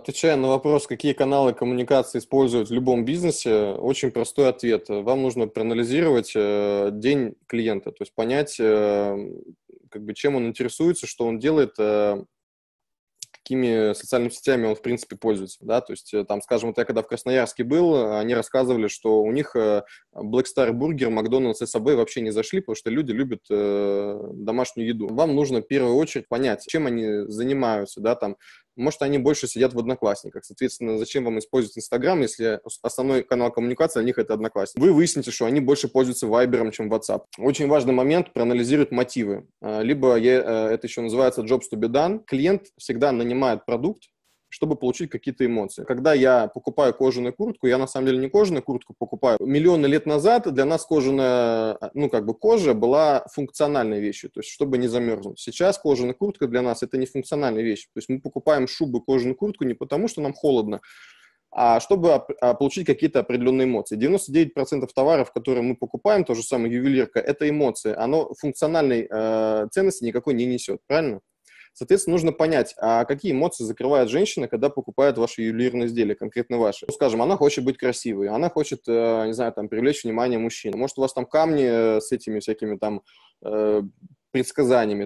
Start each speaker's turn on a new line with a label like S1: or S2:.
S1: отвечая на вопрос, какие каналы коммуникации используют в любом бизнесе, очень простой ответ. Вам нужно проанализировать э, день клиента, то есть понять, э, как бы, чем он интересуется, что он делает, э, какими социальными сетями он, в принципе, пользуется. Да? То есть, там, скажем, вот я когда в Красноярске был, они рассказывали, что у них Black Star Burger, Макдональдс и Subway вообще не зашли, потому что люди любят домашнюю еду. Вам нужно в первую очередь понять, чем они занимаются, да, там, может, они больше сидят в одноклассниках. Соответственно, зачем вам использовать Инстаграм, если основной канал коммуникации у них это одноклассники? Вы выясните, что они больше пользуются Вайбером, чем WhatsApp. Очень важный момент – проанализировать мотивы. А, либо э, это еще называется jobs to be done. Клиент всегда нанимает продукт, чтобы получить какие-то эмоции. Когда я покупаю кожаную куртку, я на самом деле не кожаную куртку покупаю. Миллионы лет назад для нас кожаная, а, ну как бы кожа была функциональной вещью, то есть чтобы не замерзнуть. Сейчас кожаная куртка для нас это не функциональная вещь. То есть мы покупаем шубы, кожаную куртку не потому, что нам холодно, а чтобы а, получить какие-то определенные эмоции. 99% товаров, которые мы покупаем, то же самое ювелирка, это эмоции. Оно функциональной э, ценности никакой не несет, правильно? Соответственно, нужно понять, а какие эмоции закрывает женщина, когда покупает ваше ювелирное изделие, конкретно ваше. Ну, скажем, она хочет быть красивой, она хочет, э, не знаю, там, привлечь внимание мужчин. Может, у вас там камни э, с этими всякими там э, предсказаниями,